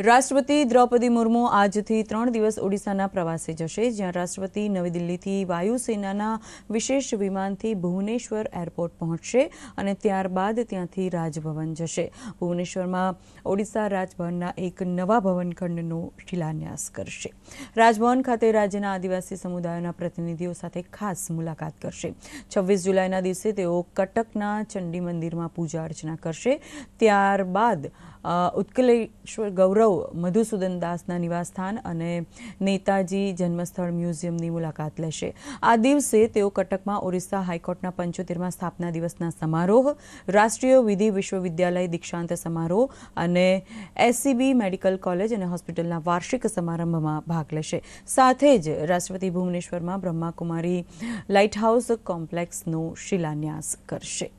રાષ્ટ્રપતિ દ્રૌપદી મુર્મુ આજથી ત્રણ દિવસ ઓડિશાના પ્રવાસે જશે જ્યાં રાષ્ટ્રપતિ નવી દિલ્હીથી વાયુસેનાના વિશેષ વિમાનથી ભુવનેશ્વર એરપોર્ટ પહોંચશે અને ત્યારબાદ ત્યાંથી રાજભવન જશે ભુવનેશ્વરમાં ઓડિશા રાજભવનના એક નવા ભવનખંડનો શિલાન્યાસ કરશે રાજભવન ખાતે રાજ્યના આદિવાસી સમુદાયોના પ્રતિનિધિઓ સાથે ખાસ મુલાકાત કરશે છવ્વીસ જુલાઈના દિવસે તેઓ કટકના ચંડી મંદિરમાં પૂજા અર્ચના કરશે ત્યારબાદ ઉત્કલેશ્વર ગૌરવ મધુસૂદન દાસના નિવાસસ્થાન અને નેતાજી જન્મસ્થળ મ્યુઝિયમની મુલાકાત લેશે આ દિવસે તેઓ કટકમાં ઓરિસ્સા હાઈકોર્ટના પંચોતેરમાં સ્થાપના દિવસના સમારોહ રાષ્ટ્રીય વિધિ વિશ્વવિદ્યાલય દીક્ષાંત સમારોહ અને એસસીબી મેડિકલ કોલેજ અને હોસ્પિટલના વાર્ષિક સમારંભમાં ભાગ લેશે સાથે જ રાષ્ટ્રપતિ ભુવનેશ્વરમાં બ્રહ્માકુમારી લાઇટ હાઉસ કોમ્પ્લેક્સનો શિલાન્યાસ કરશે